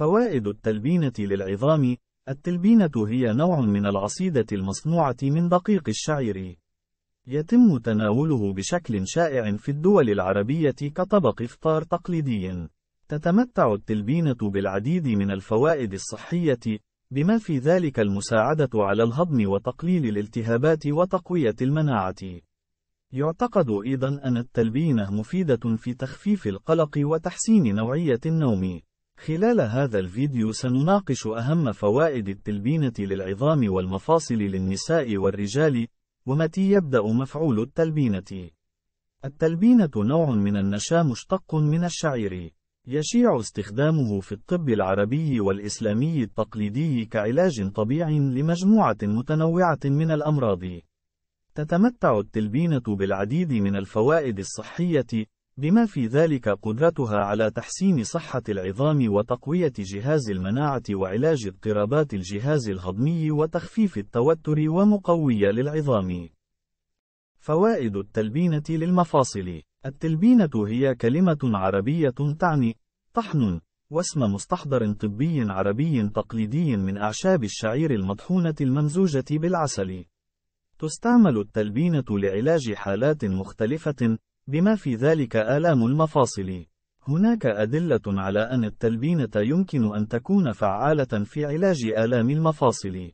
فوائد التلبينة للعظام التلبينة هي نوع من العصيدة المصنوعة من دقيق الشعير. يتم تناوله بشكل شائع في الدول العربية كطبق إفطار تقليدي. تتمتع التلبينة بالعديد من الفوائد الصحية، بما في ذلك المساعدة على الهضم وتقليل الالتهابات وتقوية المناعة. يعتقد أيضًا أن التلبينة مفيدة في تخفيف القلق وتحسين نوعية النوم. خلال هذا الفيديو سنناقش أهم فوائد التلبينة للعظام والمفاصل للنساء والرجال، ومتى يبدأ مفعول التلبينة. التلبينة نوع من النشا مشتق من الشعير. يشيع استخدامه في الطب العربي والإسلامي التقليدي كعلاج طبيعي لمجموعة متنوعة من الأمراض. تتمتع التلبينة بالعديد من الفوائد الصحية، بما في ذلك قدرتها على تحسين صحة العظام وتقوية جهاز المناعة وعلاج اضطرابات الجهاز الهضمي وتخفيف التوتر ومقوية للعظام. فوائد التلبينة للمفاصل التلبينة هي كلمة عربية تعني طحن واسم مستحضر طبي عربي تقليدي من أعشاب الشعير المطحونة الممزوجة بالعسل. تستعمل التلبينة لعلاج حالات مختلفة بما في ذلك آلام المفاصل. هناك أدلة على أن التلبينة يمكن أن تكون فعالة في علاج آلام المفاصل.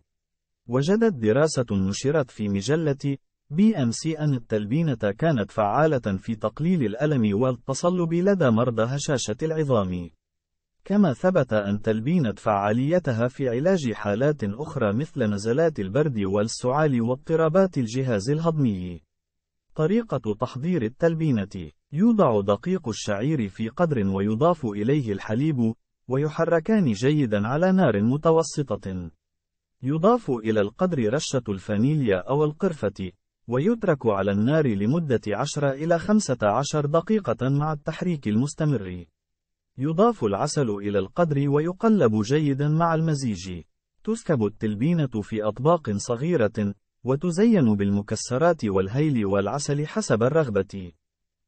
وجدت دراسة نشرت في مجلة بي ام سي أن التلبينة كانت فعالة في تقليل الألم والتصلب لدى مرضى هشاشة العظام. كما ثبت أن تلبينة فعاليتها في علاج حالات أخرى مثل نزلات البرد والسعال واضطرابات الجهاز الهضمي. طريقة تحضير التلبينة يوضع دقيق الشعير في قدر ويضاف إليه الحليب ويحركان جيدا على نار متوسطة يضاف إلى القدر رشة الفانيليا أو القرفة ويترك على النار لمدة 10 إلى 15 دقيقة مع التحريك المستمر يضاف العسل إلى القدر ويقلب جيدا مع المزيج تسكب التلبينة في أطباق صغيرة وتزين بالمكسرات والهيل والعسل حسب الرغبة